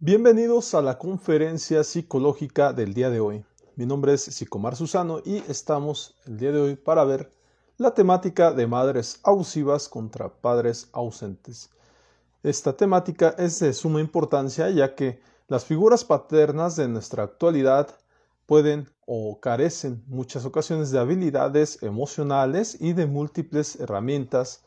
Bienvenidos a la conferencia psicológica del día de hoy. Mi nombre es Psicomar Susano y estamos el día de hoy para ver la temática de madres abusivas contra padres ausentes. Esta temática es de suma importancia ya que las figuras paternas de nuestra actualidad pueden o carecen muchas ocasiones de habilidades emocionales y de múltiples herramientas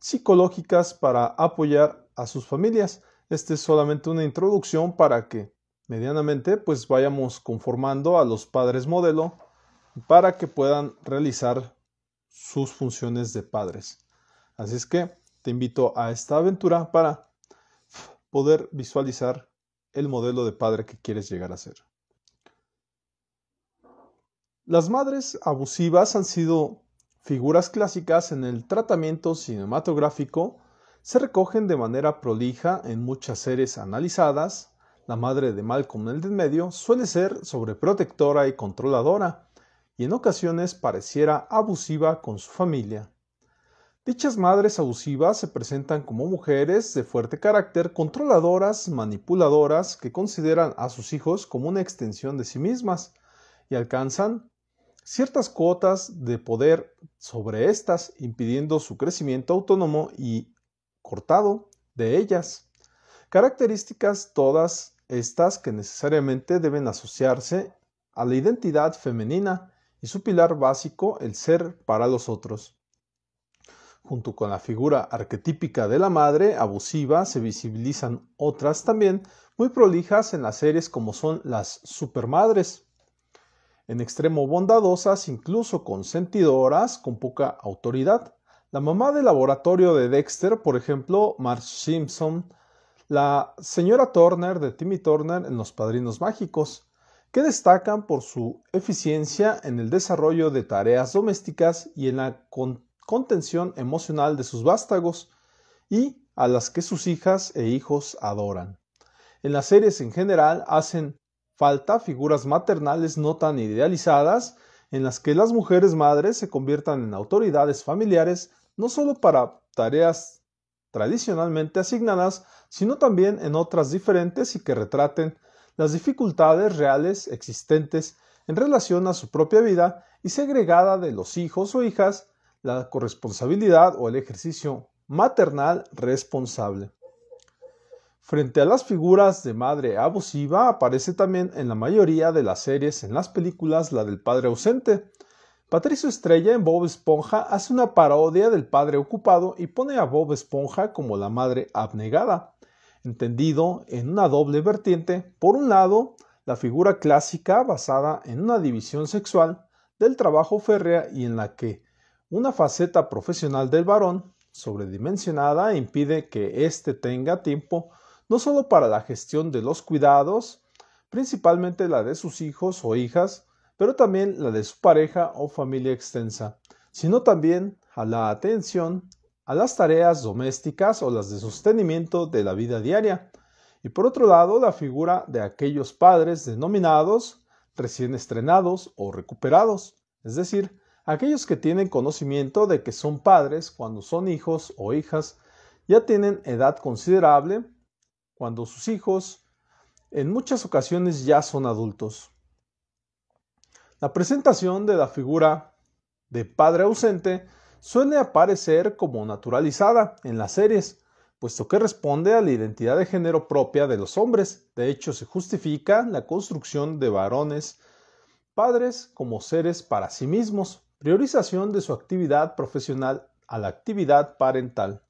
psicológicas para apoyar a sus familias este es solamente una introducción para que medianamente pues vayamos conformando a los padres modelo para que puedan realizar sus funciones de padres. Así es que te invito a esta aventura para poder visualizar el modelo de padre que quieres llegar a ser. Las madres abusivas han sido figuras clásicas en el tratamiento cinematográfico se recogen de manera prolija en muchas series analizadas. La madre de Malcolm en el medio suele ser sobreprotectora y controladora, y en ocasiones pareciera abusiva con su familia. Dichas madres abusivas se presentan como mujeres de fuerte carácter, controladoras, manipuladoras, que consideran a sus hijos como una extensión de sí mismas y alcanzan ciertas cuotas de poder sobre éstas, impidiendo su crecimiento autónomo y cortado de ellas. Características todas estas que necesariamente deben asociarse a la identidad femenina y su pilar básico el ser para los otros. Junto con la figura arquetípica de la madre abusiva se visibilizan otras también muy prolijas en las series como son las supermadres. En extremo bondadosas, incluso consentidoras, con poca autoridad, la mamá del laboratorio de Dexter, por ejemplo, Marge Simpson, la señora Turner de Timmy Turner en Los Padrinos Mágicos, que destacan por su eficiencia en el desarrollo de tareas domésticas y en la contención emocional de sus vástagos, y a las que sus hijas e hijos adoran. En las series en general hacen falta figuras maternales no tan idealizadas, en las que las mujeres madres se conviertan en autoridades familiares no solo para tareas tradicionalmente asignadas, sino también en otras diferentes y que retraten las dificultades reales existentes en relación a su propia vida y segregada de los hijos o hijas, la corresponsabilidad o el ejercicio maternal responsable. Frente a las figuras de madre abusiva aparece también en la mayoría de las series en las películas la del padre ausente, Patricio Estrella en Bob Esponja hace una parodia del padre ocupado y pone a Bob Esponja como la madre abnegada, entendido en una doble vertiente, por un lado, la figura clásica basada en una división sexual del trabajo férrea y en la que una faceta profesional del varón sobredimensionada impide que éste tenga tiempo no solo para la gestión de los cuidados, principalmente la de sus hijos o hijas, pero también la de su pareja o familia extensa, sino también a la atención a las tareas domésticas o las de sostenimiento de la vida diaria. Y por otro lado, la figura de aquellos padres denominados recién estrenados o recuperados, es decir, aquellos que tienen conocimiento de que son padres cuando son hijos o hijas, ya tienen edad considerable, cuando sus hijos en muchas ocasiones ya son adultos. La presentación de la figura de padre ausente suele aparecer como naturalizada en las series, puesto que responde a la identidad de género propia de los hombres. De hecho, se justifica la construcción de varones padres como seres para sí mismos, priorización de su actividad profesional a la actividad parental.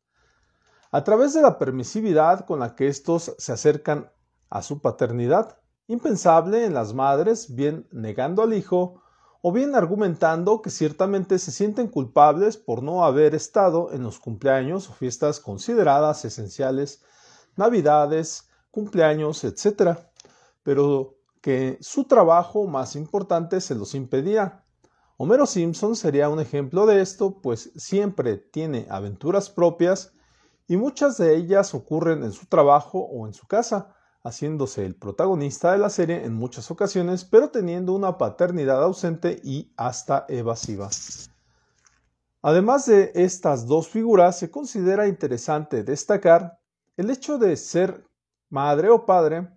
A través de la permisividad con la que estos se acercan a su paternidad, impensable en las madres, bien negando al hijo, o bien argumentando que ciertamente se sienten culpables por no haber estado en los cumpleaños o fiestas consideradas esenciales, navidades, cumpleaños, etc., pero que su trabajo más importante se los impedía. Homero Simpson sería un ejemplo de esto, pues siempre tiene aventuras propias y muchas de ellas ocurren en su trabajo o en su casa, haciéndose el protagonista de la serie en muchas ocasiones, pero teniendo una paternidad ausente y hasta evasiva. Además de estas dos figuras, se considera interesante destacar el hecho de ser madre o padre.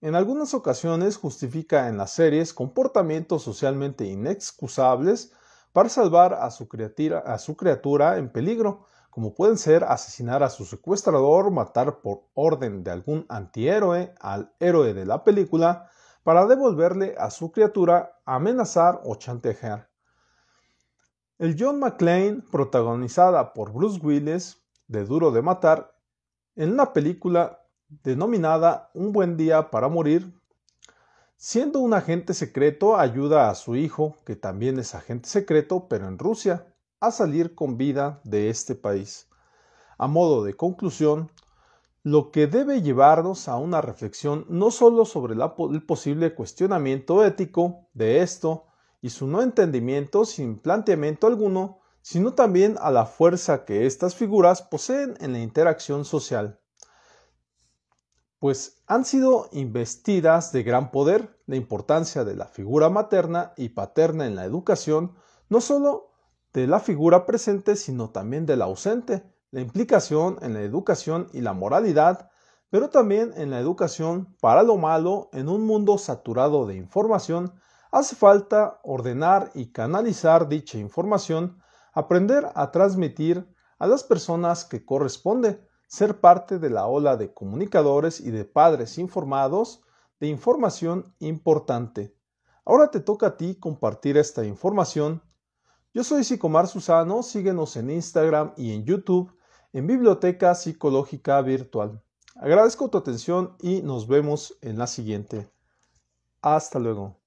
En algunas ocasiones justifica en las series comportamientos socialmente inexcusables para salvar a su, criatura, a su criatura en peligro, como pueden ser asesinar a su secuestrador, matar por orden de algún antihéroe al héroe de la película, para devolverle a su criatura, amenazar o chantajear. El John McClane, protagonizada por Bruce Willis, de Duro de Matar, en una película denominada Un buen día para morir, siendo un agente secreto, ayuda a su hijo, que también es agente secreto, pero en Rusia, a salir con vida de este país. A modo de conclusión, lo que debe llevarnos a una reflexión no solo sobre el posible cuestionamiento ético de esto y su no entendimiento sin planteamiento alguno, sino también a la fuerza que estas figuras poseen en la interacción social. Pues han sido investidas de gran poder, la importancia de la figura materna y paterna en la educación no solo de la figura presente, sino también del ausente, la implicación en la educación y la moralidad, pero también en la educación para lo malo, en un mundo saturado de información, hace falta ordenar y canalizar dicha información, aprender a transmitir a las personas que corresponde, ser parte de la ola de comunicadores y de padres informados de información importante. Ahora te toca a ti compartir esta información yo soy Psicomar Susano, síguenos en Instagram y en YouTube en Biblioteca Psicológica Virtual. Agradezco tu atención y nos vemos en la siguiente. Hasta luego.